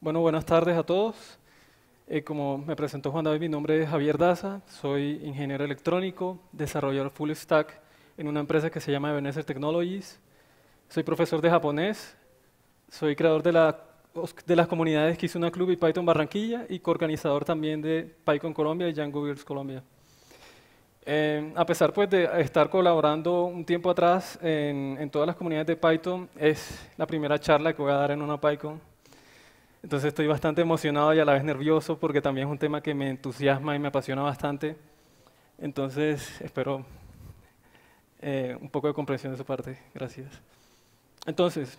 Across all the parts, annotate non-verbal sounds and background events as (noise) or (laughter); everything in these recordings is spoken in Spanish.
Bueno, buenas tardes a todos. Eh, como me presentó Juan David, mi nombre es Javier Daza, soy ingeniero electrónico, desarrollador full stack en una empresa que se llama Ebenezer Technologies. Soy profesor de japonés, soy creador de, de las comunidades una Club y Python Barranquilla y coorganizador también de Python Colombia y Django Girls Colombia. Eh, a pesar pues, de estar colaborando un tiempo atrás en, todas las comunidades de Python, es la primera charla que voy a dar en una PyCon. Entonces estoy bastante emocionado y a la vez nervioso porque también es un tema que me entusiasma y me apasiona bastante. Entonces espero eh, un poco de comprensión de su parte. Gracias. Entonces,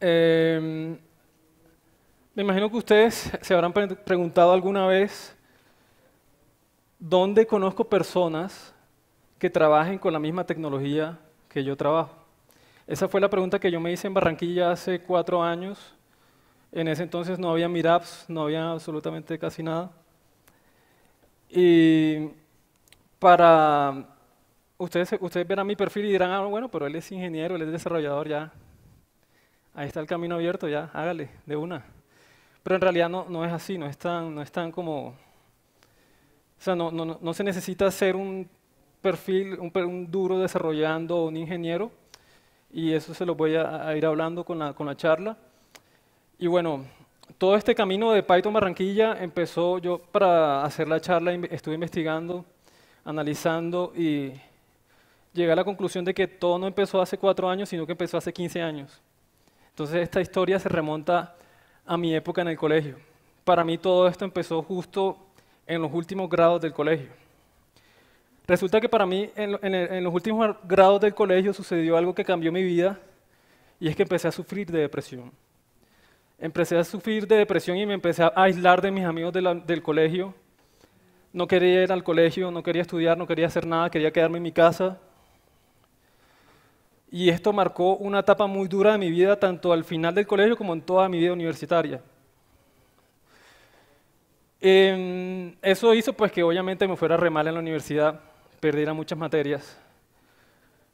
em, me imagino que ustedes se habrán preguntado alguna vez dónde conozco personas que trabajen con la misma tecnología que yo trabajo. Esa fue la pregunta que yo me hice en Barranquilla hace cuatro años. En ese entonces no había Miraps, no había absolutamente casi nada. Y para ustedes, ustedes verán mi perfil y dirán, ah, bueno, pero él es ingeniero, él es desarrollador, ya. Ahí está el camino abierto, ya, hágale, de una. Pero en realidad no, no es así, no es tan, no como... O sea, no, se necesita ser un perfil, un, duro desarrollando un ingeniero, y eso se lo voy a, a ir hablando con la, con la charla. Y bueno, todo este camino de Python Barranquilla empezó yo para hacer la charla, estuve investigando, analizando y llegué a la conclusión de que todo no empezó hace cuatro años, sino que empezó hace 15 años. Entonces esta historia se remonta a mi época en el colegio. Para mí todo esto empezó justo en los últimos grados del colegio. Resulta que para mí en, los últimos grados del colegio sucedió algo que cambió mi vida y es que empecé a sufrir de depresión. Empecé a sufrir de depresión y me empecé a aislar de mis amigos del colegio. No quería ir al colegio, no quería estudiar, no quería hacer nada, quería quedarme en mi casa, y esto marcó una etapa muy dura de mi vida, tanto al final del colegio como en toda mi vida universitaria. Em, eso hizo pues que obviamente me fuera re mal en la universidad, perdiera muchas materias,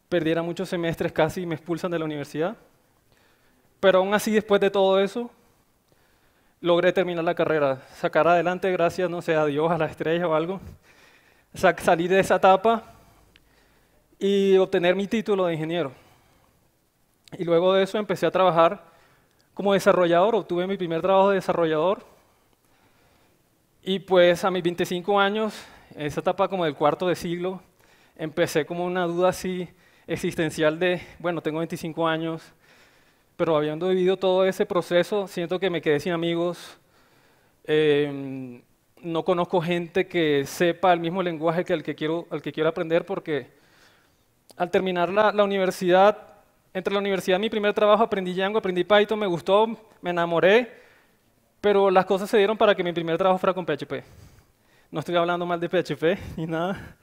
perdiera muchos semestres, casi me expulsan de la universidad. Pero aún así, después de todo eso, logré terminar la carrera, sacar adelante, gracias, no sé, a Dios, a la estrella o algo, salir de esa etapa y obtener mi título de ingeniero. Y luego de eso empecé a trabajar como desarrollador, obtuve mi primer trabajo de desarrollador. Y pues a mis 25 años, en esa etapa como del cuarto de siglo, empecé como una duda así existencial de, bueno, tengo 25 años, pero habiendo vivido todo ese proceso, siento que me quedé sin amigos, em, no conozco gente que sepa el mismo lenguaje que el que quiero, al que quiero aprender, porque al terminar la, la universidad entre la universidad mi primer trabajo aprendí Django, aprendí Python, me gustó, me enamoré, pero las cosas se dieron para que mi primer trabajo fuera con PHP. No estoy hablando mal de PHP (laughs) ni nada,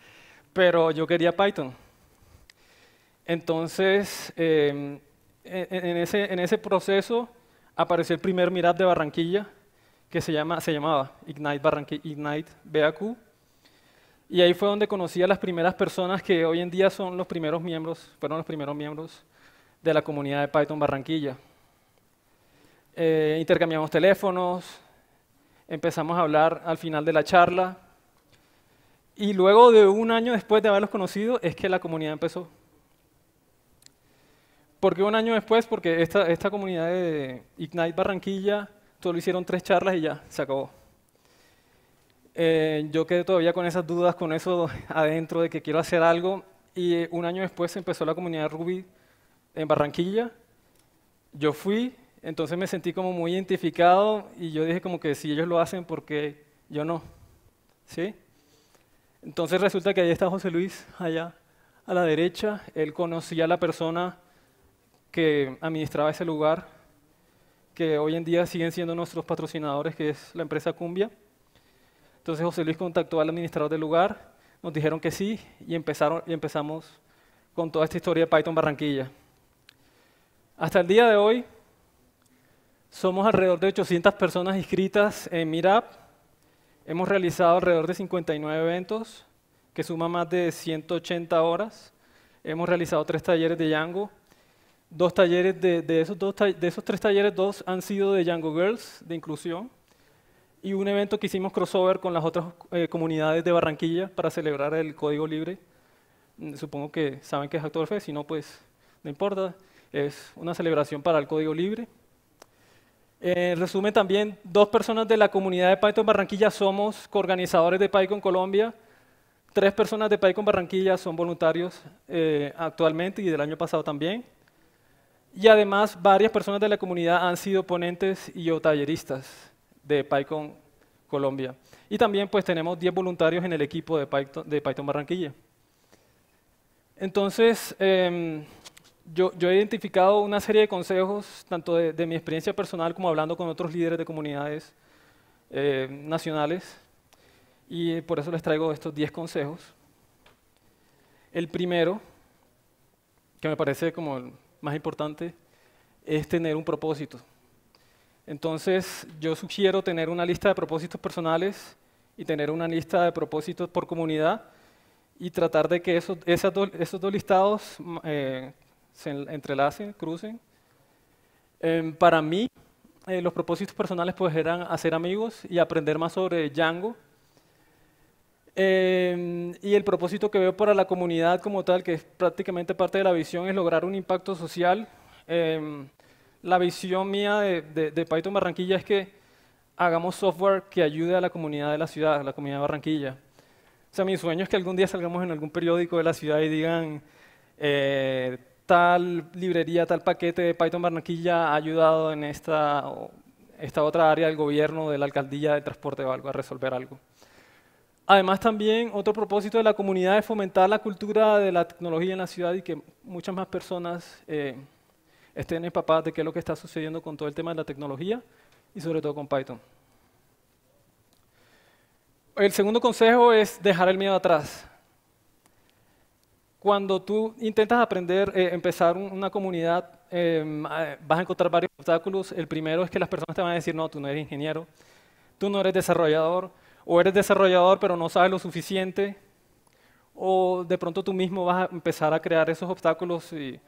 pero yo quería Python. Entonces, em, e, e, en, ese, proceso apareció el primer Mirad de Barranquilla, que se, llamaba Ignite, Barranquilla, Ignite BAQ. Y ahí fue donde conocí a las primeras personas que hoy en día son los primeros miembros, fueron los primeros miembros de la comunidad de Python Barranquilla. Eh, intercambiamos teléfonos, empezamos a hablar al final de la charla y luego de un año después de haberlos conocido es que la comunidad empezó. ¿Por qué un año después? Porque esta, esta comunidad de Ignite Barranquilla solo hicieron tres charlas y ya, se acabó. Eh, yo quedé todavía con esas dudas, con eso (laughs) adentro de que quiero hacer algo y un año después empezó la comunidad Ruby en Barranquilla, yo fui, entonces me sentí como muy identificado y yo dije como que si ellos lo hacen, ¿por qué yo no? ¿Sí? Entonces resulta que ahí está José Luis, allá a la derecha, él conocía a la persona que administraba ese lugar, que hoy en día siguen siendo nuestros patrocinadores, que es la empresa Cumbia. Entonces José Luis contactó al administrador del lugar, nos dijeron que sí y, empezaron, y empezamos con toda esta historia de Python Barranquilla. Hasta el día de hoy somos alrededor de 800 personas inscritas en Meetup. Hemos realizado alrededor de 59 eventos que suman más de 180 horas. Hemos realizado tres talleres de Django. Dos talleres de, esos dos, de esos tres talleres, dos han sido de Django Girls, de inclusión, y un evento que hicimos crossover con las otras eh, comunidades de Barranquilla para celebrar el Código Libre. Mm, supongo que saben que es Actor si no, pues no importa es una celebración para el código libre. En eh, resumen, también dos personas de la comunidad de Python Barranquilla somos coorganizadores de Python Colombia. Tres personas de Python Barranquilla son voluntarios eh, actualmente y del año pasado también. Y además, varias personas de la comunidad han sido ponentes y o talleristas de Python Colombia. Y también pues tenemos 10 voluntarios en el equipo de Python, de Python Barranquilla. Entonces, em, yo, he identificado una serie de consejos, tanto de, mi experiencia personal como hablando con otros líderes de comunidades eh, nacionales, y por eso les traigo estos 10 consejos. El primero, que me parece como el más importante, es tener un propósito. Entonces, yo sugiero tener una lista de propósitos personales y tener una lista de propósitos por comunidad y tratar de que esos, esos dos listados eh, se entrelacen, crucen. Em, para mí, eh, los propósitos personales pues eran hacer amigos y aprender más sobre Django. Em, y el propósito que veo para la comunidad como tal, que es prácticamente parte de la visión, es lograr un impacto social. Em, la visión mía de, de, Python Barranquilla es que hagamos software que ayude a la comunidad de la ciudad, a la comunidad de Barranquilla. O sea, mi sueño es que algún día salgamos en algún periódico de la ciudad y digan, eh, tal librería, tal paquete de Python Barnaquilla ha ayudado en esta, otra área del gobierno, de la alcaldía, de transporte o algo, a resolver algo. Además, también otro propósito de la comunidad es fomentar la cultura de la tecnología en la ciudad y que muchas más personas eh, estén empapadas de qué es lo que está sucediendo con todo el tema de la tecnología y sobre todo con Python. El segundo consejo es dejar el miedo atrás cuando tú intentas aprender, eh, empezar una comunidad, em, vas a encontrar varios obstáculos. El primero es que las personas te van a decir, no, tú no eres ingeniero, tú no eres desarrollador, o eres desarrollador pero no sabes lo suficiente, o de pronto tú mismo vas a empezar a crear esos obstáculos y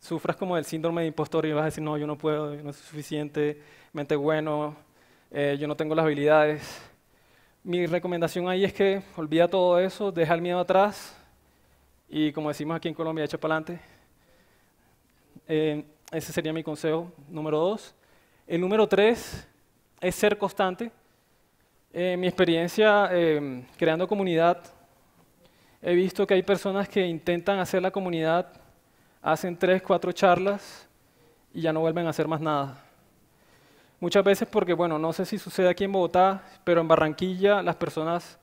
sufras como el síndrome de impostor y vas a decir, no, yo no puedo, no no soy suficientemente bueno, eh, yo no tengo las habilidades. Mi recomendación ahí es que olvida todo eso, deja el miedo atrás, y como decimos aquí en Colombia, echa para adelante. Eh, ese sería mi consejo número dos. El número tres es ser constante. En eh, mi experiencia eh, creando comunidad, he visto que hay personas que intentan hacer la comunidad, hacen tres, cuatro charlas y ya no vuelven a hacer más nada. Muchas veces porque, bueno, no sé si sucede aquí en Bogotá, pero en Barranquilla las personas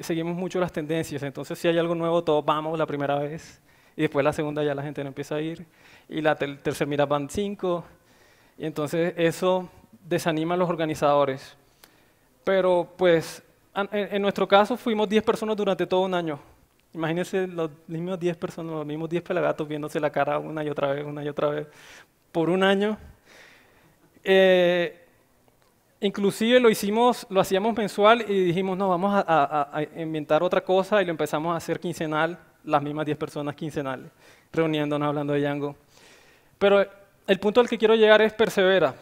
seguimos mucho las tendencias, entonces si hay algo nuevo, todos vamos la primera vez, y después la segunda ya la gente no empieza a ir, y la tercera mira van cinco, y entonces eso desanima a los organizadores. Pero pues en, nuestro caso fuimos 10 personas durante todo un año. Imagínense los mismos 10 personas, los mismos 10 pelagatos viéndose la cara una y otra vez, una y otra vez, por un año. Eh, Inclusive lo hicimos, lo hacíamos mensual y dijimos, no, vamos a, inventar otra cosa y lo empezamos a hacer quincenal, las mismas 10 personas quincenales, reuniéndonos hablando de Django. Pero el punto al que quiero llegar es persevera.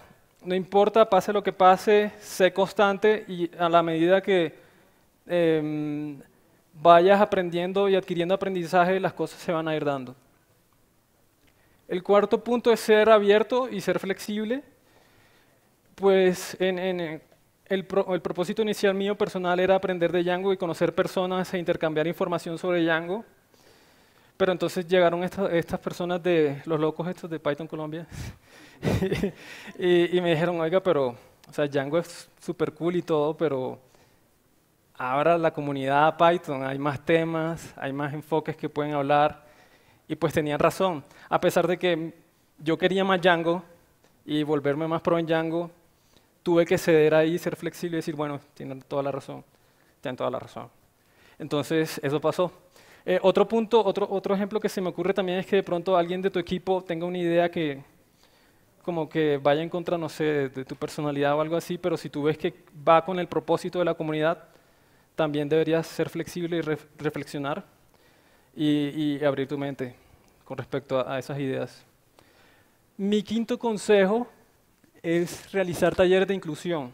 No importa, pase lo que pase, sé constante y a la medida que em, vayas aprendiendo y adquiriendo aprendizaje, las cosas se van a ir dando. El cuarto punto es ser abierto y ser flexible pues en, eh, el, propósito inicial mío personal era aprender de Django y conocer personas e intercambiar información sobre Django. Pero entonces llegaron estas personas de los locos estos de Python Colombia (laughs) y, me dijeron, oiga, pero o Django es súper cool y todo, pero ahora la comunidad Python, hay más temas, hay más enfoques que pueden hablar. Y pues tenían razón. A pesar de que yo quería más Django y volverme más pro en Django, tuve que ceder ahí, ser flexible y decir, bueno, tienen toda la razón, tienen toda la razón. Entonces, eso pasó. Eh, otro punto, otro, otro ejemplo que se me ocurre también es que de pronto alguien de tu equipo tenga una idea que como que vaya en contra, no sé, de, tu personalidad o algo así, pero si tú ves que va con el propósito de la comunidad, también deberías ser flexible y reflexionar y, abrir tu mente con respecto a esas ideas. Mi quinto consejo es realizar talleres de inclusión.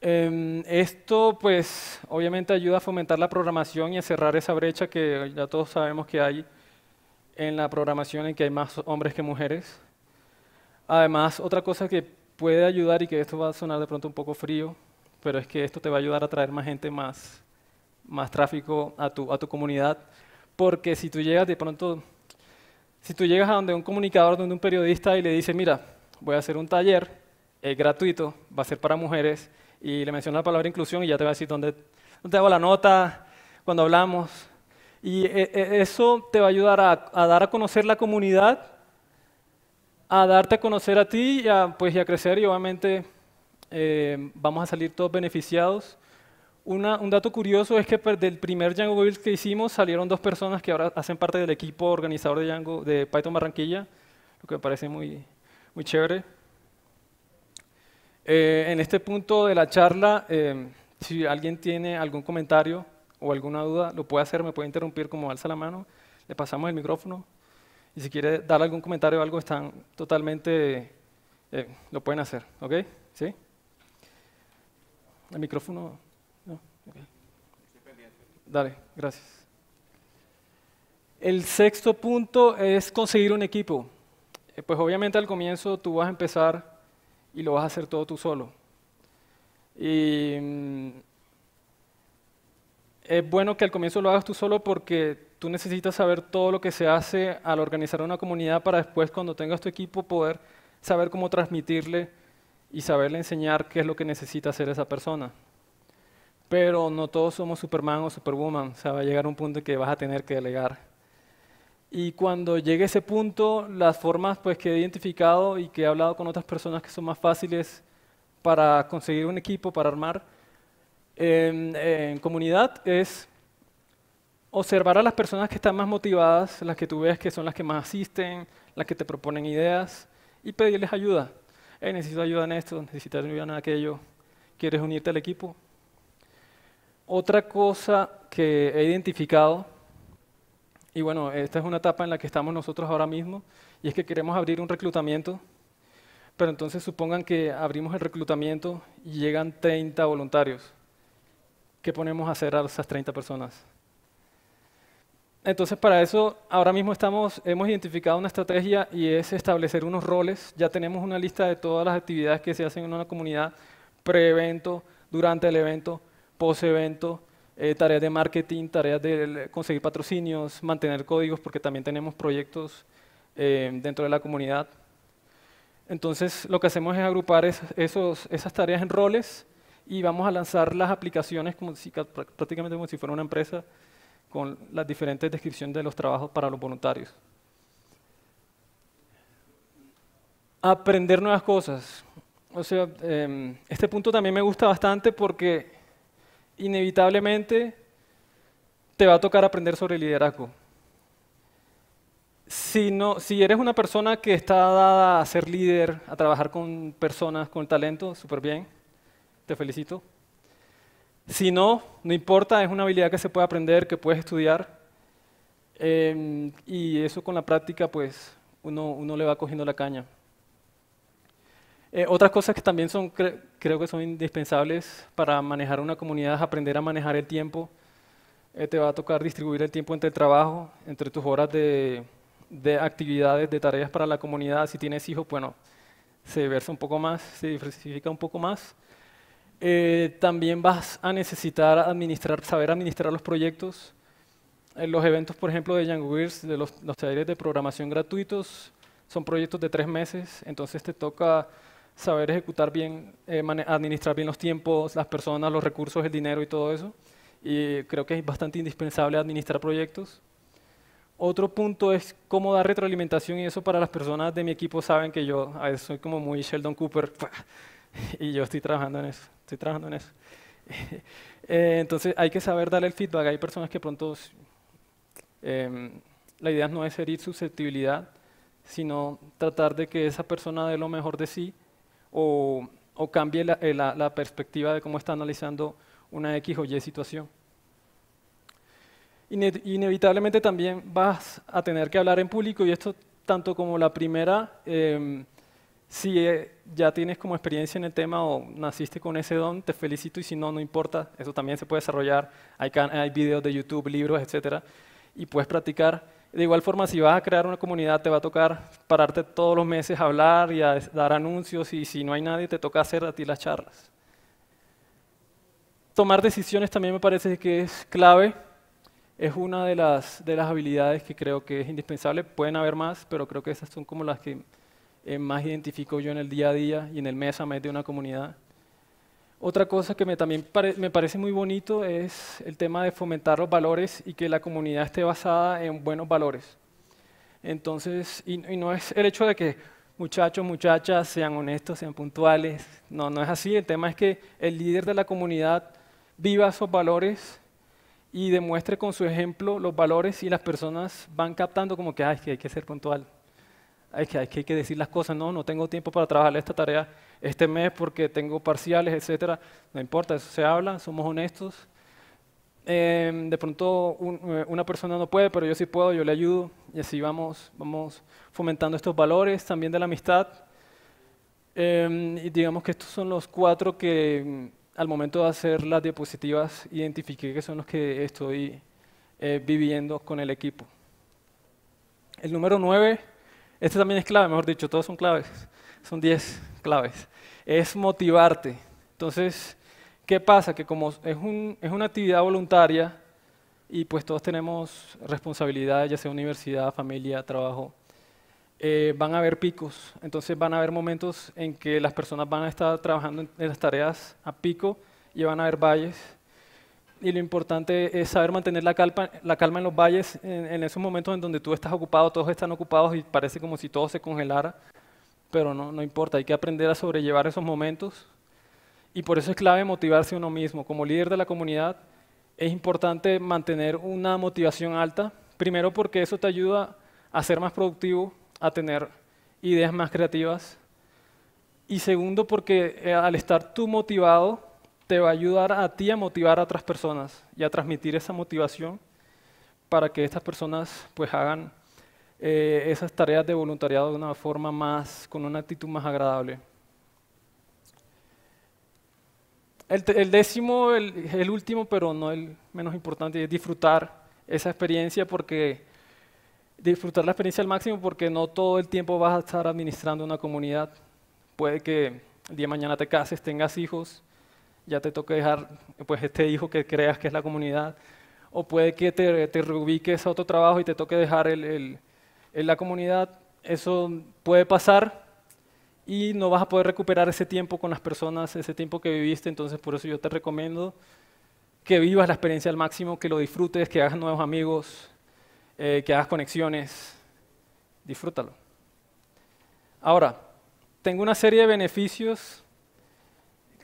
Em, esto, pues, obviamente ayuda a fomentar la programación y a cerrar esa brecha que ya todos sabemos que hay en la programación en que hay más hombres que mujeres. Además, otra cosa que puede ayudar y que esto va a sonar de pronto un poco frío, pero es que esto te va a ayudar a traer más gente, más, más tráfico a tu, a tu comunidad, porque si tú llegas de pronto si tú llegas a donde un comunicador, donde un periodista y le dice, mira, voy a hacer un taller, es gratuito, va a ser para mujeres, y le menciona la palabra inclusión y ya te va a decir dónde, dónde hago la nota, cuando hablamos. Y eh, eh, eso te va a ayudar a, dar a conocer la comunidad, a darte a conocer a ti y a, pues, y a crecer y obviamente eh, vamos a salir todos beneficiados un dato curioso es que pues, del primer Django Build que hicimos salieron dos personas que ahora hacen parte del equipo organizador de de Python Barranquilla, lo que me parece muy, muy chévere. Eh, en este punto de la charla, eh, si alguien tiene algún comentario o alguna duda, lo puede hacer, me puede interrumpir como alza la mano, le pasamos el micrófono. Y si quiere dar algún comentario o algo, están totalmente, eh, lo pueden hacer, ¿ok? ¿Sí? El micrófono... Dale, gracias. El sexto punto es conseguir un equipo. Eh, pues obviamente al comienzo tú vas a empezar y lo vas a hacer todo tú solo. Y mm, es bueno que al comienzo lo hagas tú solo porque tú necesitas saber todo lo que se hace al organizar una comunidad para después cuando tengas tu equipo poder saber cómo transmitirle y saberle enseñar qué es lo que necesita hacer esa persona. Pero no todos somos Superman o Superwoman, o sea, va a llegar un punto en que vas a tener que delegar. Y cuando llegue ese punto, las formas pues, que he identificado y que he hablado con otras personas que son más fáciles para conseguir un equipo, para armar en, comunidad, es observar a las personas que están más motivadas, las que tú ves que son las que más asisten, las que te proponen ideas, y pedirles ayuda. necesito ayuda en esto, necesito ayuda en aquello. ¿Quieres unirte al equipo? Otra cosa que he identificado, y bueno, esta es una etapa en la que estamos nosotros ahora mismo, y es que queremos abrir un reclutamiento, pero entonces supongan que abrimos el reclutamiento y llegan 30 voluntarios. ¿Qué ponemos a hacer a esas 30 personas? Entonces, para eso, ahora mismo estamos, hemos identificado una estrategia y es establecer unos roles. Ya tenemos una lista de todas las actividades que se hacen en una comunidad, pre-evento, durante el evento, post-evento, eh, tareas de marketing, tareas de conseguir patrocinios, mantener códigos, porque también tenemos proyectos eh, dentro de la comunidad. Entonces, lo que hacemos es agrupar esos, esas tareas en roles y vamos a lanzar las aplicaciones como si, prácticamente como si fuera una empresa con las diferentes descripciones de los trabajos para los voluntarios. Aprender nuevas cosas. O sea, em, este punto también me gusta bastante porque inevitablemente te va a tocar aprender sobre liderazgo. Si, si eres una persona que está dada a ser líder, a trabajar con personas con talento, súper bien, te felicito. Si no, no importa, es una habilidad que se puede aprender, que puedes estudiar. Em, y eso con la práctica, pues uno le va cogiendo la caña. Eh, otras cosas que también son, creo que son indispensables para manejar una comunidad es aprender a manejar el tiempo. Eh, te va a tocar distribuir el tiempo entre el trabajo, entre tus horas de, actividades, de tareas para la comunidad. Si tienes hijos, bueno, se diversa un poco más, se diversifica un poco más. Eh, también vas a necesitar administrar, saber administrar los proyectos. Eh, los eventos, por ejemplo, de Young Gears, de los talleres de programación gratuitos, son proyectos de tres meses, entonces te toca saber ejecutar bien, eh, administrar bien los tiempos, las personas, los recursos, el dinero y todo eso. Y creo que es bastante indispensable administrar proyectos. Otro punto es cómo dar retroalimentación y eso para las personas de mi equipo saben que yo soy como muy Sheldon Cooper (laughs) y yo estoy trabajando en eso, estoy trabajando en eso. (laughs) Eh, entonces hay que saber darle el feedback. Hay personas que pronto em, la idea no es herir susceptibilidad, sino tratar de que esa persona dé lo mejor de sí o, cambie eh, la, perspectiva de cómo está analizando una X o Y situación. inevitablemente también vas a tener que hablar en público y esto tanto como la primera, em, si eh, ya tienes como experiencia en el tema o naciste con ese don, te felicito y si no, no importa, eso también se puede desarrollar, hay, hay videos de YouTube, libros, etcétera Y puedes practicar. De igual forma, si vas a crear una comunidad, te va a tocar pararte todos los meses a hablar y a dar anuncios, y si no hay nadie, te toca hacer a ti las charlas. Tomar decisiones también me parece que es clave, es una de las, de las habilidades que creo que es indispensable. Pueden haber más, pero creo que esas son como las que eh, más identifico yo en el día a día y en el mes a mes de una comunidad. Otra cosa que me, también me parece muy bonito es el tema de fomentar los valores y que la comunidad esté basada en buenos valores. Entonces, y, no es el hecho de que muchachos, muchachas, sean honestos, sean puntuales. No, no es así. El tema es que el líder de la comunidad viva esos valores y demuestre con su ejemplo los valores y las personas van captando como que, Ay, que hay que ser puntual, hay que, hay que decir las cosas, no, no tengo tiempo para trabajar esta tarea este mes porque tengo parciales, etcétera. No importa, eso se habla, somos honestos. Em, de pronto eh, una persona no puede, pero yo sí puedo, yo le ayudo y así vamos, vamos fomentando estos valores también de la amistad. Em, y digamos que estos son los cuatro que mm, al momento de hacer las diapositivas identifiqué que son los que estoy eh, viviendo con el equipo. El número nueve este también es clave, mejor dicho, todos son claves. Son 10 claves. Es motivarte. Entonces, ¿qué pasa? Que como es, una actividad voluntaria y pues todos tenemos responsabilidades, ya sea universidad, familia, trabajo, eh, van a haber picos. Entonces van a haber momentos en que las personas van a estar trabajando en las tareas a pico y van a haber valles y lo importante es saber mantener la calma, en los valles, en, esos momentos en donde tú estás ocupado, todos están ocupados y parece como si todo se congelara, pero no, importa, hay que aprender a sobrellevar esos momentos y por eso es clave motivarse uno mismo. Como líder de la comunidad es importante mantener una motivación alta, primero porque eso te ayuda a ser más productivo, a tener ideas más creativas y segundo porque eh, al estar tú motivado, te va a ayudar a ti a motivar a otras personas y a transmitir esa motivación para que estas personas pues hagan eh, esas tareas de voluntariado de una forma más, con una actitud más agradable. El, décimo, el, último, pero no el menos importante, es disfrutar esa experiencia porque disfrutar la experiencia al máximo porque no todo el tiempo vas a estar administrando una comunidad. Puede que el día de mañana te cases, tengas hijos ya te toque dejar pues, este hijo que creas que es la comunidad, o puede que te, te reubiques a otro trabajo y te toque dejar el, el, la comunidad. Eso puede pasar y no vas a poder recuperar ese tiempo con las personas, ese tiempo que viviste, entonces por eso yo te recomiendo que vivas la experiencia al máximo, que lo disfrutes, que hagas nuevos amigos, eh, que hagas conexiones, disfrútalo. Ahora, tengo una serie de beneficios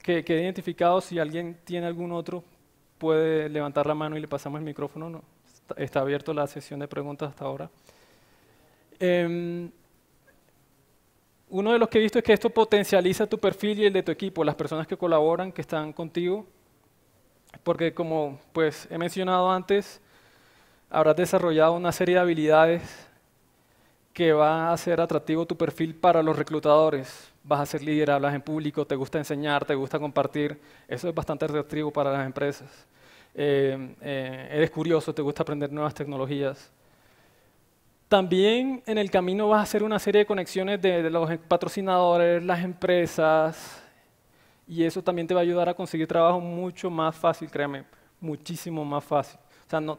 que quede identificado. Si alguien tiene algún otro, puede levantar la mano y le pasamos el micrófono. está, abierto la sesión de preguntas hasta ahora. Em, uno de los que he visto es que esto potencializa tu perfil y el de tu equipo, las personas que colaboran, que están contigo, porque como pues he mencionado antes, habrás desarrollado una serie de habilidades que va a hacer atractivo tu perfil para los reclutadores, vas a ser líder, hablas en público, te gusta enseñar, te gusta compartir. Eso es bastante atractivo para las empresas. Eh, eh, eres curioso, te gusta aprender nuevas tecnologías. También en el camino vas a hacer una serie de conexiones de, los patrocinadores, las empresas, y eso también te va a ayudar a conseguir trabajo mucho más fácil, créeme, muchísimo más fácil. O sea, no,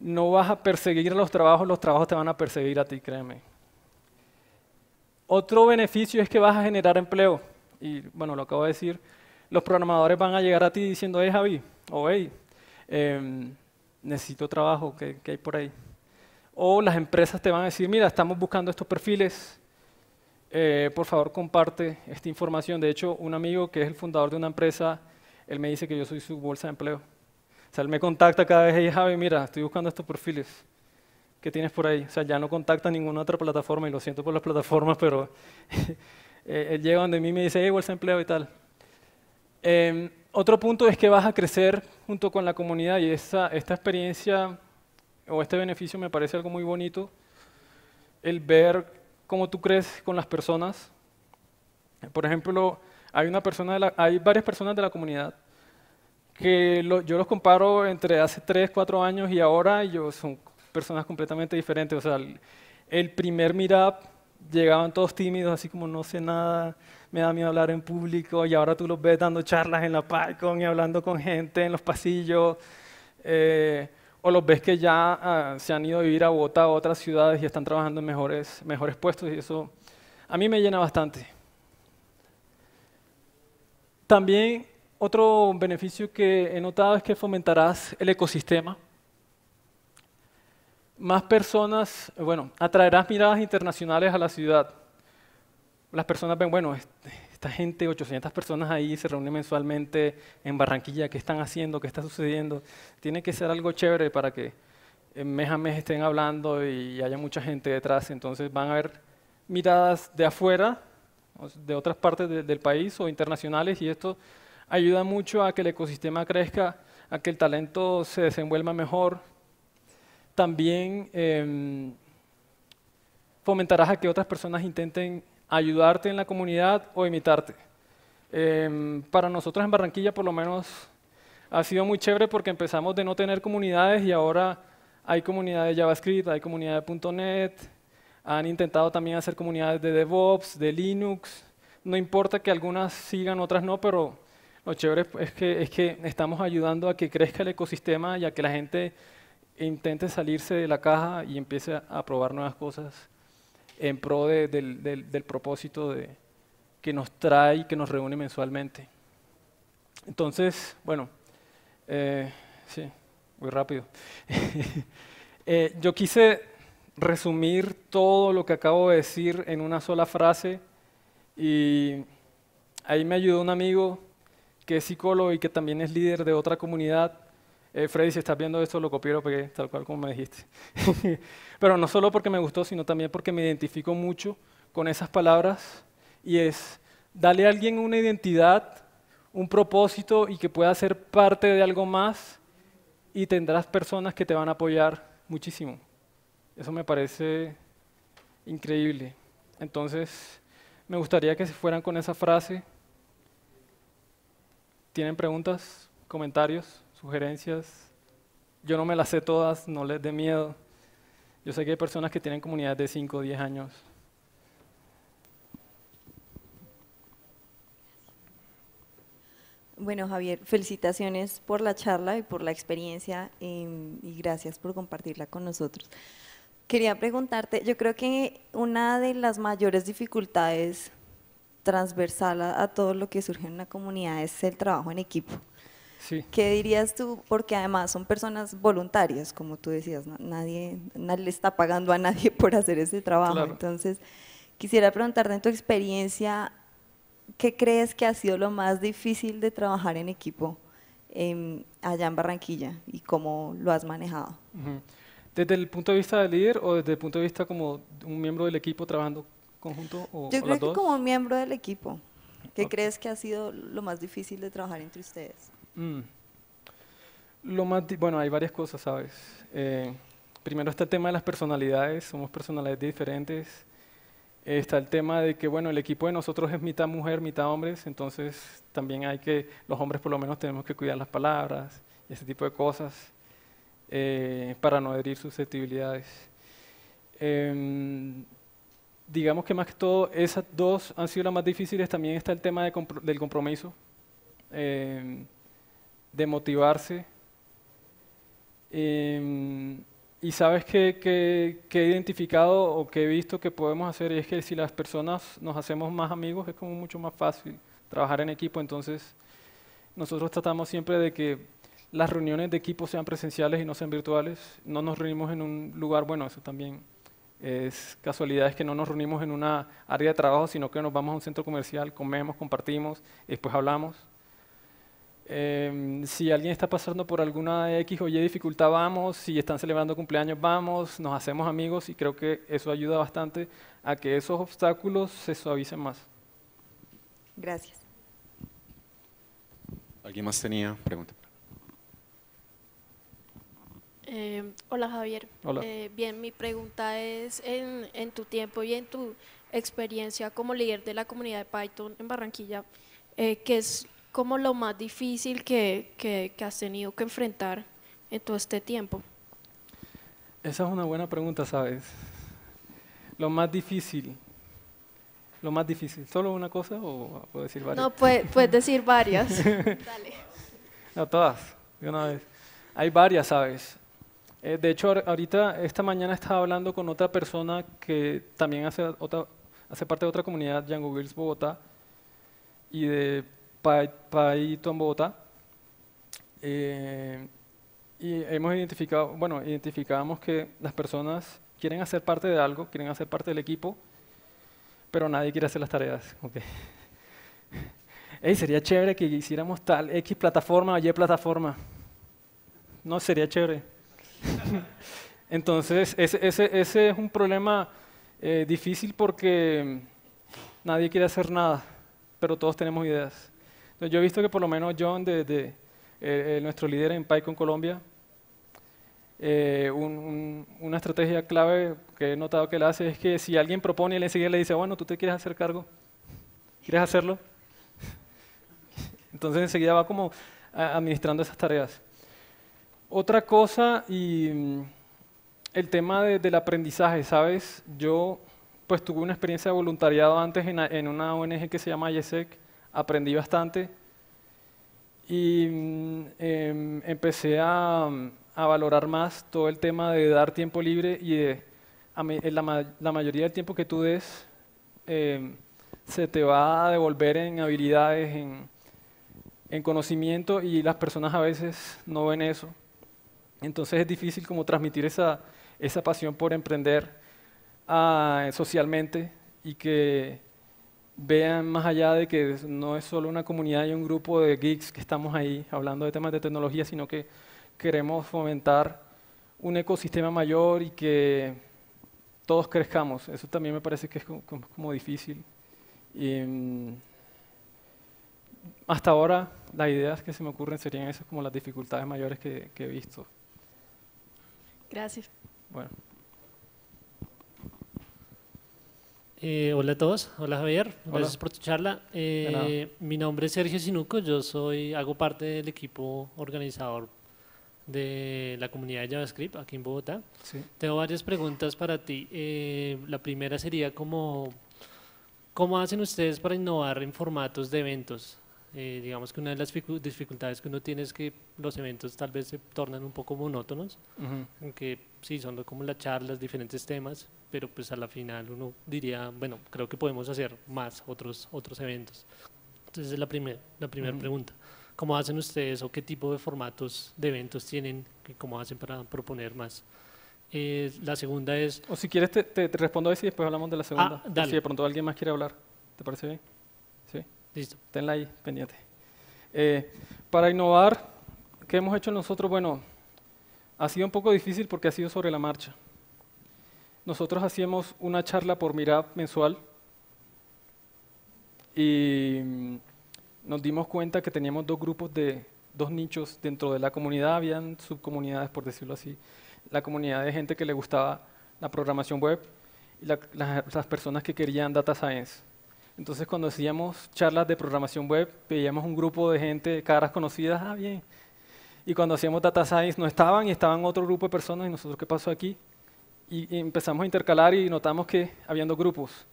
no vas a perseguir los trabajos, los trabajos te van a perseguir a ti, créeme. Otro beneficio es que vas a generar empleo. Y bueno, lo acabo de decir, los programadores van a llegar a ti diciendo, hey Javi, o hey, em, necesito trabajo, ¿qué, hay por ahí? O las empresas te van a decir, mira, estamos buscando estos perfiles, eh, por favor comparte esta información. De hecho, un amigo que es el fundador de una empresa, él me dice que yo soy su bolsa de empleo. O sea, él me contacta cada vez, hey Javi, mira, estoy buscando estos perfiles que tienes por ahí. O sea, ya no contacta ninguna otra plataforma y lo siento por las plataformas, pero él (laughs) eh, eh, llega donde mí me dice, hey, se empleo y tal. Em, otro punto es que vas a crecer junto con la comunidad y esa, esta experiencia o este beneficio me parece algo muy bonito, el ver cómo tú crees con las personas. Por ejemplo, hay, una persona hay varias personas de la comunidad que yo los comparo entre hace tres, cuatro años y ahora, y yo personas completamente diferentes. O sea, el primer meetup llegaban todos tímidos, así como no sé nada, me da miedo hablar en público, y ahora tú los ves dando charlas en la PyCon y hablando con gente en los pasillos. Eh, o los ves que ya ah, se han ido a vivir a Bogotá, a otras ciudades y están trabajando en mejores, mejores puestos, y eso a mí me llena bastante. También otro beneficio que he notado es que fomentarás el ecosistema más personas, bueno, atraerás miradas internacionales a la ciudad. Las personas ven, bueno, esta gente, 800 personas ahí, se reúnen mensualmente en Barranquilla, ¿qué están haciendo? ¿Qué está sucediendo? Tiene que ser algo chévere para que mes a mes estén hablando y haya mucha gente detrás. Entonces van a haber miradas de afuera, de otras partes del país o internacionales, y esto ayuda mucho a que el ecosistema crezca, a que el talento se desenvuelva mejor también em, fomentarás a que otras personas intenten ayudarte en la comunidad o imitarte. Em, para nosotros en Barranquilla por lo menos ha sido muy chévere porque empezamos de no tener comunidades y ahora hay comunidades de JavaScript, hay comunidades de .NET, han intentado también hacer comunidades de DevOps, de Linux, no importa que algunas sigan, otras no, pero lo chévere es es que estamos ayudando a que crezca el ecosistema y a que la gente intente salirse de la caja y empiece a probar nuevas cosas en pro del, propósito que nos trae y que nos reúne mensualmente. Entonces, bueno, eh, sí, muy rápido. (laughs) Eh, yo quise resumir todo lo que acabo de decir en una sola frase y ahí me ayudó un amigo que es psicólogo y que también es líder de otra comunidad eh, Freddy, si estás viendo esto, lo copio tal cual como me dijiste. (laughs) Pero no solo porque me gustó, sino también porque me identifico mucho con esas palabras y es dale a alguien una identidad, un propósito y que pueda ser parte de algo más y tendrás personas que te van a apoyar muchísimo. Eso me parece increíble. Entonces, me gustaría que se fueran con esa frase. ¿Tienen preguntas, comentarios? sugerencias. Yo no me las sé todas, no les dé miedo. Yo sé que hay personas que tienen comunidades de 5 o 10 años. Bueno, Javier, felicitaciones por la charla y por la experiencia em, y gracias por compartirla con nosotros. Quería preguntarte, yo creo que una de las mayores dificultades transversal a todo lo que surge en una comunidad es el trabajo en equipo. ¿Qué dirías tú? Porque además son personas voluntarias, como tú decías, nadie, le está pagando a nadie por hacer ese trabajo. Entonces, quisiera preguntarte en tu experiencia, ¿qué crees que ha sido lo más difícil de trabajar en equipo em, allá en Barranquilla y cómo lo has manejado? ¿Desde el punto de vista del líder o desde el punto de vista como un miembro del equipo trabajando conjunto? O, Yo creo que como miembro del equipo. ¿Qué crees que ha sido lo más difícil de trabajar entre ustedes? Mm. Lo más bueno, hay varias cosas, ¿sabes? Eh, primero está el tema de las personalidades, somos personalidades diferentes. está el tema de que, bueno, el equipo de nosotros es mitad mujer, mitad hombres, entonces también hay que, los hombres por lo menos tenemos que cuidar las palabras y ese tipo de cosas eh, para no herir susceptibilidades. Em, digamos que más que todo, esas dos han sido las más difíciles. También está el tema de del compromiso. Em, de motivarse. Em, y sabes que, he identificado o que he visto que podemos hacer y es que si las personas nos hacemos más amigos es como mucho más fácil trabajar en equipo. Entonces nosotros tratamos siempre de que las reuniones de equipo sean presenciales y no sean virtuales. No nos reunimos en un lugar, bueno, eso también es casualidad, es que no nos reunimos en una área de trabajo, sino que nos vamos a un centro comercial, comemos, compartimos, después hablamos. Em, si alguien está pasando por alguna X o Y dificultad, vamos. Si están celebrando cumpleaños, vamos. Nos hacemos amigos y creo que eso ayuda bastante a que esos obstáculos se suavicen más. Gracias. ¿Alguien más tenía pregunta? Eh, hola Javier. Eh, bien, mi pregunta es en, tu tiempo y en tu experiencia como líder de la comunidad de Python en Barranquilla, eh, ¿qué es como lo más difícil que, que, has tenido que enfrentar en todo este tiempo? Esa es una buena pregunta, ¿sabes? Lo más difícil. Lo más difícil. ¿Solo una cosa o puedo decir varias? No, puedes decir varias. Dale. (laughs) No, todas, de una vez. Hay varias, ¿sabes? Eh, de hecho, ahorita, esta mañana estaba hablando con otra persona que también hace, otra, hace parte de otra comunidad, Django Girls Bogotá, y de en Bogotá. Eh, y hemos identificado, bueno, identificamos que las personas quieren hacer parte de algo, quieren hacer parte del equipo, pero nadie quiere hacer las tareas. Okay. (laughs) sería chévere que hiciéramos tal X plataforma o Y plataforma. No, sería chévere. (laughs) Entonces, ese, es un problema eh, difícil porque nadie quiere hacer nada, pero todos tenemos ideas yo he visto que por lo menos John, de, nuestro líder en PyCon Colombia, eh, una estrategia clave que he notado que él hace es que si alguien propone, él enseguida le dice, bueno, ¿tú te quieres hacer cargo? ¿Quieres hacerlo? Entonces enseguida va como administrando esas tareas. Otra cosa y mm, el tema del aprendizaje, ¿sabes? Yo pues tuve una experiencia de voluntariado antes en, en una ONG que se llama IESEC aprendí bastante y mm, em, empecé a, valorar más todo el tema de dar tiempo libre y eh, la, mayoría del tiempo que tú des em, se te va a devolver en habilidades, en, conocimiento y las personas a veces no ven eso. Entonces es difícil como transmitir esa, esa pasión por emprender ah, socialmente y que vean más allá de que no es solo una comunidad y un grupo de geeks que estamos ahí hablando de temas de tecnología, sino que queremos fomentar un ecosistema mayor y que todos crezcamos. Eso también me parece que es como, difícil. Mm, hasta ahora las ideas que se me ocurren serían esas como las dificultades mayores que, que he visto. Gracias. Bueno. Eh, hola a todos, hola Javier, gracias por tu charla. Eh, mi nombre es Sergio Sinuco, yo soy, hago parte del equipo organizador de la comunidad de JavaScript aquí en Bogotá. Tengo varias preguntas para ti. Eh, la primera sería como, ¿cómo hacen ustedes para innovar en formatos de eventos? Eh, digamos que una de las dificultades que uno tiene es que los eventos tal vez se tornan un poco monótonos, que aunque sí, son como las charlas, diferentes temas, pero pues a la final uno diría, bueno, creo que podemos hacer más otros, otros eventos. Entonces es la primera la primer pregunta. ¿Cómo hacen ustedes o qué tipo de formatos de eventos tienen? ¿Cómo hacen para proponer más? Eh, la segunda es... O si quieres te, respondo a ese y después hablamos de la segunda. Ah, si de pronto alguien más quiere hablar, ¿te parece bien? Listo, tenla ahí pendiente. Eh, para innovar, ¿qué hemos hecho nosotros? Bueno, ha sido un poco difícil porque ha sido sobre la marcha. Nosotros hacíamos una charla por mirada mensual y mm, nos dimos cuenta que teníamos dos grupos de dos nichos dentro de la comunidad, habían subcomunidades, por decirlo así, la comunidad de gente que le gustaba la programación web y las personas que querían data science. Entonces cuando hacíamos charlas de programación web, veíamos un grupo de gente, caras conocidas, ah, bien. Y cuando hacíamos data science no estaban y estaban otro grupo de personas y nosotros, ¿qué pasó aquí? Y, empezamos a intercalar y notamos que habían dos grupos.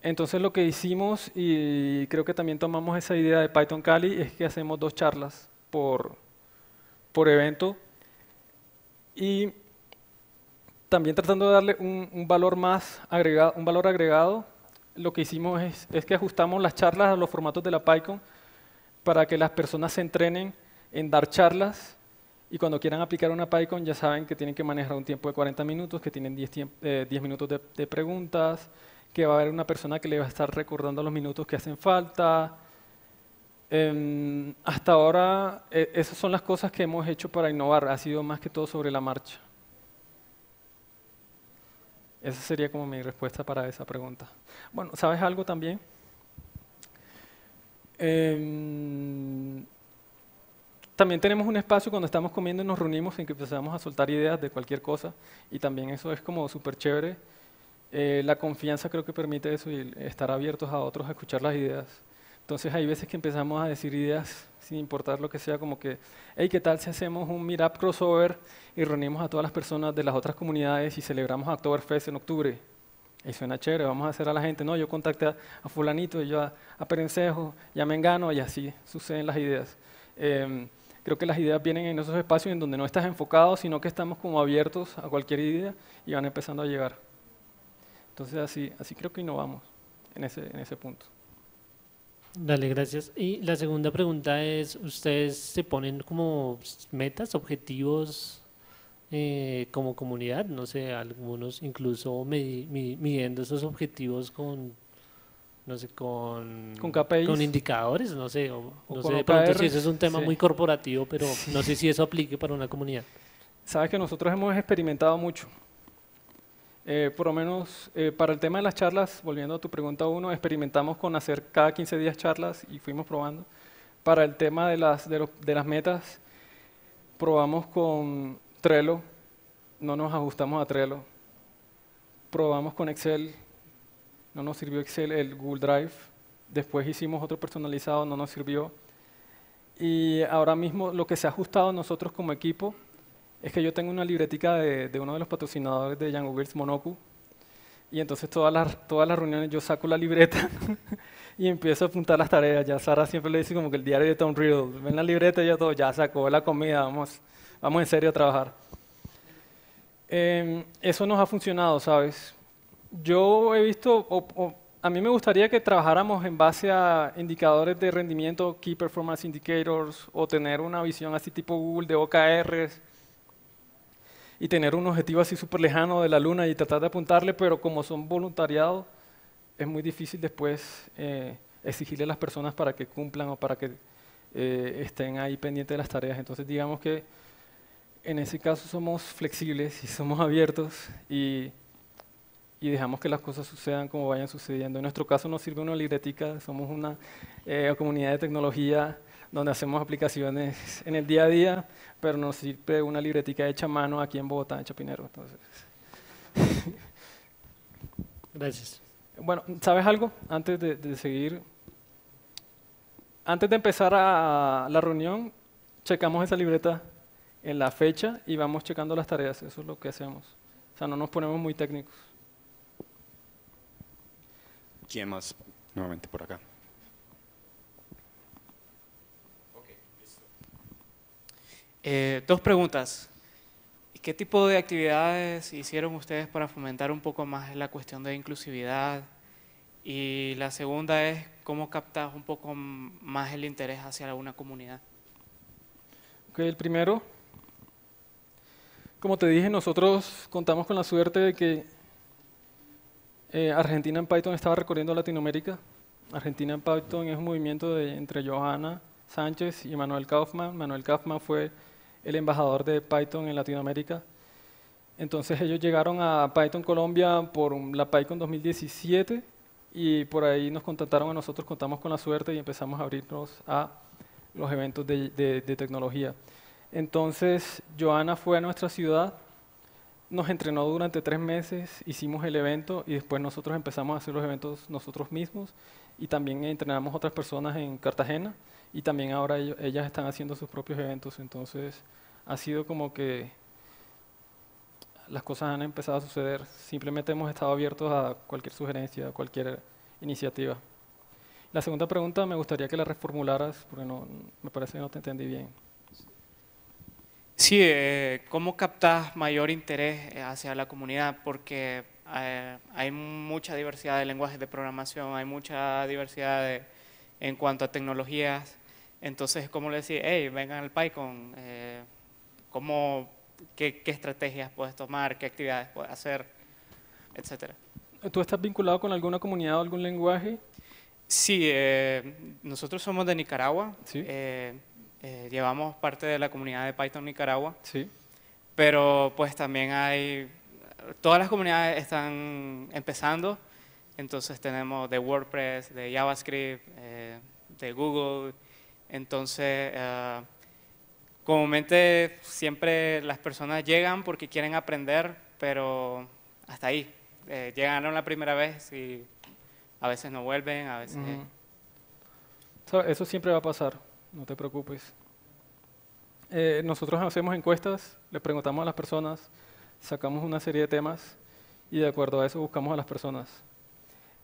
Entonces lo que hicimos, y creo que también tomamos esa idea de Python Cali, es que hacemos dos charlas por, por evento. Y también tratando de darle un valor más agregado, un valor agregado lo que hicimos es, que ajustamos las charlas a los formatos de la PyCon para que las personas se entrenen en dar charlas y cuando quieran aplicar una PyCon ya saben que tienen que manejar un tiempo de 40 minutos, que tienen 10, eh, minutos de, preguntas, que va a haber una persona que le va a estar recordando los minutos que hacen falta. Em, hasta ahora e-, esas son las cosas que hemos hecho para innovar, ha sido más que todo sobre la marcha. Esa sería como mi respuesta para esa pregunta. Bueno, ¿sabes algo también? Em, también tenemos un espacio cuando estamos comiendo y nos reunimos en que empezamos a soltar ideas de cualquier cosa y también eso es como súper chévere. Eh, la confianza creo que permite eso y estar abiertos a otros a escuchar las ideas. Entonces hay veces que empezamos a decir ideas sin importar lo que sea, como que, hey, ¿qué tal si hacemos un Meetup crossover y reunimos a todas las personas de las otras comunidades y celebramos fest en octubre? Y suena chévere, vamos a hacer a la gente, no, yo contacté a, fulanito, y yo a, Perencejo, ya me engano, y así suceden las ideas. Em, creo que las ideas vienen en esos espacios en donde no estás enfocado, sino que estamos como abiertos a cualquier idea y van empezando a llegar. Entonces así, así creo que innovamos en ese, en ese punto. Dale, gracias. Y la segunda pregunta es, ¿ustedes se ponen como metas, objetivos eh, como comunidad? No sé, algunos incluso midiendo esos objetivos con, no sé, con... Con Con indicadores, no sé. no sé, de pronto si eso es un tema muy corporativo, pero no sé (laughs) si eso aplique para una comunidad. Sabes que nosotros hemos experimentado mucho. Eh, por lo menos eh, para el tema de las charlas, volviendo a tu pregunta uno, experimentamos con hacer cada 15 días charlas y fuimos probando. Para el tema de las, de, las metas, probamos con Trello, no nos ajustamos a Trello. Probamos con Excel, no nos sirvió Excel, el Google Drive. Después hicimos otro personalizado, no nos sirvió. Y ahora mismo lo que se ha ajustado nosotros como equipo es que yo tengo una libretica de, uno de los patrocinadores de Young Girls Monoku, y entonces todas las, todas las reuniones yo saco la libreta (laughs) y empiezo a apuntar las tareas. Ya Sara siempre le dice como que el diario de Tom Riddle, ven la libreta y ya todo, ya sacó la comida, vamos, vamos en serio a trabajar. Em, eso nos ha funcionado, ¿sabes? Yo he visto, a mí me gustaría que trabajáramos en base a indicadores de rendimiento, Key Performance Indicators, o tener una visión así tipo Google de OKRs, y tener un objetivo así súper lejano de la luna y tratar de apuntarle, pero como son voluntariados es muy difícil después eh, exigirle a las personas para que cumplan o para que eh, estén ahí pendientes de las tareas. Entonces digamos que en ese caso somos flexibles y somos abiertos y, dejamos que las cosas sucedan como vayan sucediendo. En nuestro caso nos sirve una libretica, somos una eh, comunidad de tecnología donde hacemos aplicaciones en el día a día, pero nos sirve una libretica hecha a mano aquí en Bogotá, en Chapinero. Entonces. (laughs) Gracias. Bueno, ¿sabes algo? Antes de, de seguir, antes de empezar a la reunión, checamos esa libreta en la fecha y vamos checando las tareas. Eso es lo que hacemos. O sea, no nos ponemos muy técnicos. ¿Quién más? Nuevamente por acá. Eh, dos preguntas. ¿Qué tipo de actividades hicieron ustedes para fomentar un poco más la cuestión de inclusividad? Y la segunda es, ¿cómo captas un poco más el interés hacia alguna comunidad? el primero, como te dije, nosotros contamos con la suerte de que eh, Argentina en Python estaba recorriendo Latinoamérica. Argentina en Python es un movimiento de, entre Johanna Sánchez y Manuel Kaufman. Manuel Kaufman fue el embajador de Python en Latinoamérica. Entonces ellos llegaron a Python Colombia por la PyCon 2017 y por ahí nos contactaron a nosotros, contamos con la suerte y empezamos a abrirnos a los eventos de, tecnología. Entonces Joana fue a nuestra ciudad, nos entrenó durante tres meses, hicimos el evento y después nosotros empezamos a hacer los eventos nosotros mismos y también entrenamos otras personas en Cartagena y también ahora ellas están haciendo sus propios eventos, entonces ha sido como que las cosas han empezado a suceder, simplemente hemos estado abiertos a cualquier sugerencia, a cualquier iniciativa. La segunda pregunta me gustaría que la reformularas, porque me parece que no te entendí bien. Sí, eh, ¿cómo captas mayor interés eh, hacia la comunidad? Porque eh, hay mucha diversidad de lenguajes de programación, hay mucha diversidad en cuanto a tecnologías. Entonces, ¿cómo le decir, hey, vengan al PyCon? Eh, ¿cómo, qué, estrategias puedes tomar? ¿Qué actividades puedes hacer? Etcétera. ¿Tú estás vinculado con alguna comunidad o algún lenguaje? Sí, eh, nosotros somos de Nicaragua. Eh, llevamos parte de la comunidad de Python Nicaragua. Sí. Pero pues también hay, todas las comunidades están empezando. Entonces tenemos de WordPress, de JavaScript, de Google. Entonces, eh, comúnmente siempre las personas llegan porque quieren aprender, pero hasta ahí. Eh, llegaron la primera vez y a veces no vuelven, a veces... eso siempre va a pasar, no te preocupes. Eh, nosotros hacemos encuestas, les preguntamos a las personas, sacamos una serie de temas y de acuerdo a eso buscamos a las personas.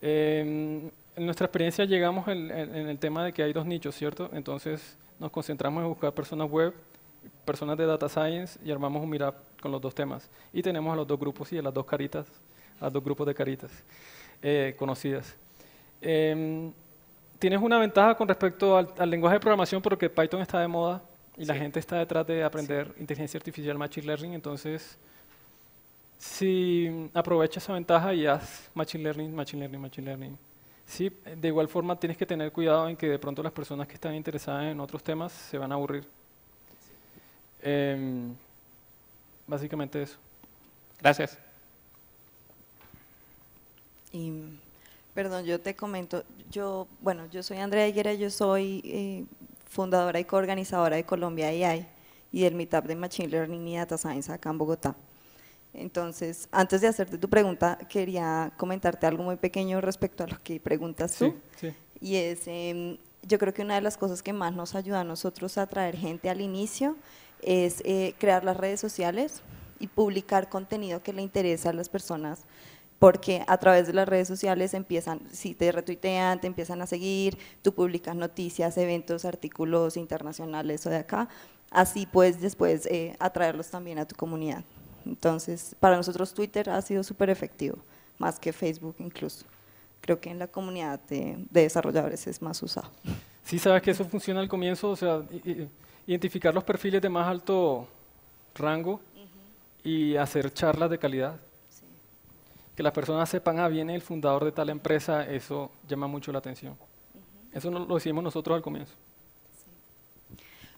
Em, en nuestra experiencia llegamos en, el tema de que hay dos nichos, ¿cierto? Entonces nos concentramos en buscar personas web, personas de data science y armamos un mirap con los dos temas. Y tenemos a los dos grupos y a las dos caritas, a los dos grupos de caritas eh, conocidas. Em, tienes una ventaja con respecto al, lenguaje de programación porque Python está de moda y la gente está detrás de aprender inteligencia artificial, machine learning, entonces si aprovecha esa ventaja y haz machine learning, machine learning, machine learning Sí, de igual forma tienes que tener cuidado en que de pronto las personas que están interesadas en otros temas se van a aburrir. Em, básicamente eso. Gracias. perdón, yo te comento, yo, bueno, yo soy Andrea Higuera, yo soy eh, fundadora y coorganizadora de Colombia AI y del Meetup de Machine Learning y Data Science acá en Bogotá. Entonces, antes de hacerte tu pregunta, quería comentarte algo muy pequeño respecto a lo que preguntas tú. Y es, em, yo creo que una de las cosas que más nos ayuda a nosotros a atraer gente al inicio es eh, crear las redes sociales y publicar contenido que le interesa a las personas porque a través de las redes sociales empiezan, si te retuitean, te empiezan a seguir, tú publicas noticias, eventos, artículos internacionales o de acá, así puedes después eh, atraerlos también a tu comunidad. Entonces, para nosotros Twitter ha sido súper efectivo, más que Facebook incluso. Creo que en la comunidad de, desarrolladores es más usado. Sí, sabes que eso funciona al comienzo, o sea, identificar los perfiles de más alto rango y hacer charlas de calidad. Que las personas sepan, a ah, viene el fundador de tal empresa, eso llama mucho la atención. Eso lo hicimos nosotros al comienzo.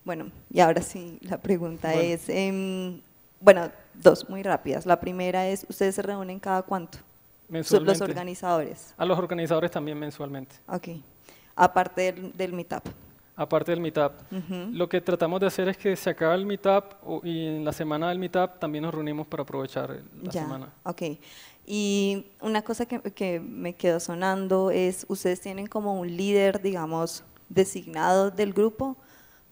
Bueno, y ahora sí, la pregunta es, em, bueno, dos muy rápidas. La primera es, ¿ustedes se reúnen cada cuánto? Mensualmente. Los organizadores. A los organizadores también mensualmente. Ok. Aparte del, meetup. Aparte del meetup. Lo que tratamos de hacer es que se acaba el meetup y en la semana del meetup también nos reunimos para aprovechar la ya. semana. Ok. Y una cosa que, que me quedó sonando es, ustedes tienen como un líder, digamos, designado del grupo,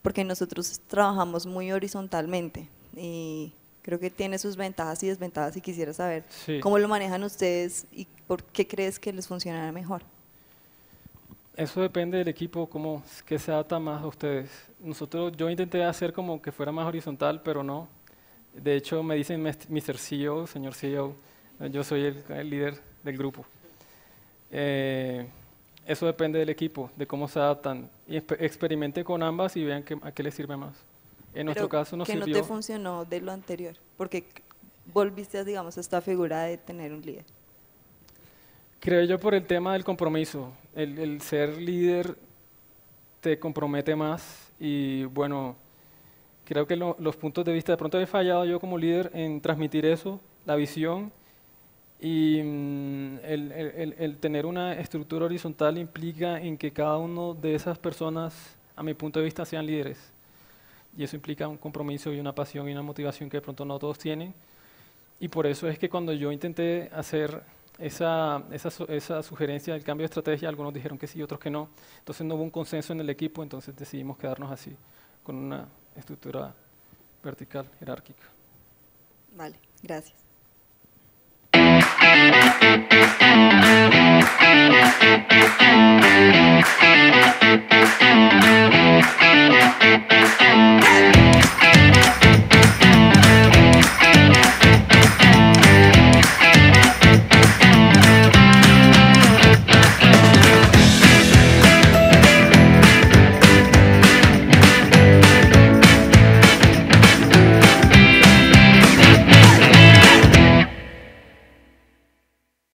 porque nosotros trabajamos muy horizontalmente. Y Creo que tiene sus ventajas y desventajas y quisiera saber cómo lo manejan ustedes y por qué crees que les funcionará mejor. Eso depende del equipo, cómo se adapta más a ustedes. Nosotros, yo intenté hacer como que fuera más horizontal, pero no. De hecho, me dicen Mr. CEO, señor CEO, yo soy el, líder del grupo. Eh, eso depende del equipo, de cómo se adaptan. Y experimente con ambas y vean a qué les sirve más. En nuestro caso no que no te funcionó de lo anterior, porque volviste, digamos, a esta figura de tener un líder. Creo yo por el tema del compromiso. El, ser líder te compromete más y bueno, creo que los puntos de vista, de pronto he fallado yo como líder en transmitir eso, la visión, y mm, el, el, tener una estructura horizontal implica en que cada uno de esas personas, a mi punto de vista, sean líderes y eso implica un compromiso y una pasión y una motivación que de pronto no todos tienen. Y por eso es que cuando yo intenté hacer esa, esa, esa, sugerencia del cambio de estrategia, algunos dijeron que sí, otros que no. Entonces no hubo un consenso en el equipo, entonces decidimos quedarnos así, con una estructura vertical, jerárquica. Vale, gracias. Hey!